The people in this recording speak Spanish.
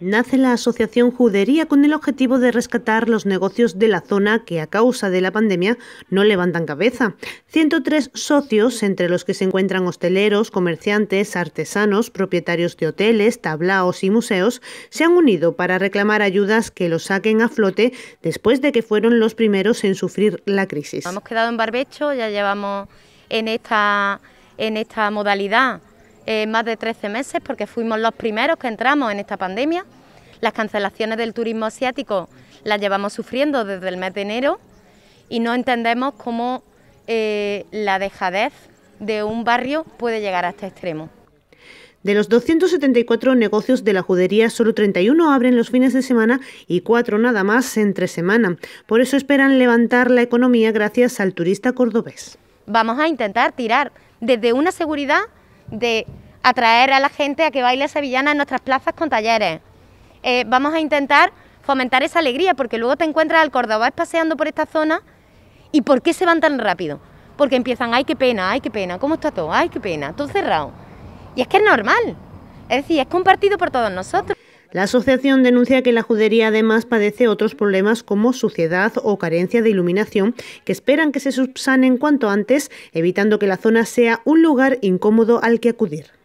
nace la Asociación Judería con el objetivo de rescatar los negocios de la zona que a causa de la pandemia no levantan cabeza. 103 socios, entre los que se encuentran hosteleros, comerciantes, artesanos, propietarios de hoteles, tablaos y museos, se han unido para reclamar ayudas que los saquen a flote después de que fueron los primeros en sufrir la crisis. Hemos quedado en barbecho, ya llevamos en esta, en esta modalidad eh, más de 13 meses porque fuimos los primeros que entramos en esta pandemia. Las cancelaciones del turismo asiático las llevamos sufriendo desde el mes de enero y no entendemos cómo eh, la dejadez de un barrio puede llegar a este extremo. De los 274 negocios de la judería, solo 31 abren los fines de semana y cuatro nada más entre semana. Por eso esperan levantar la economía gracias al turista cordobés. Vamos a intentar tirar desde una seguridad de atraer a la gente a que baile sevillana en nuestras plazas con talleres. Eh, vamos a intentar fomentar esa alegría, porque luego te encuentras al cordobés paseando por esta zona y ¿por qué se van tan rápido? Porque empiezan, ay, qué pena, ay, qué pena, ¿cómo está todo? Ay, qué pena, todo cerrado. Y es que es normal, es decir, es compartido por todos nosotros. La asociación denuncia que la judería además padece otros problemas como suciedad o carencia de iluminación que esperan que se subsanen cuanto antes, evitando que la zona sea un lugar incómodo al que acudir.